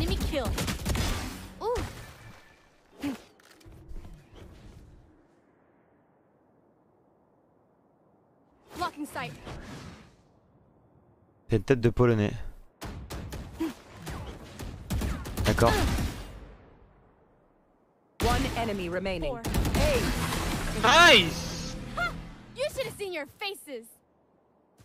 Enemy kill. Ooh. Blocking sight. T'as une tête de polonais. D'accord. One enemy remaining. Hey. Nice. You should have seen your faces.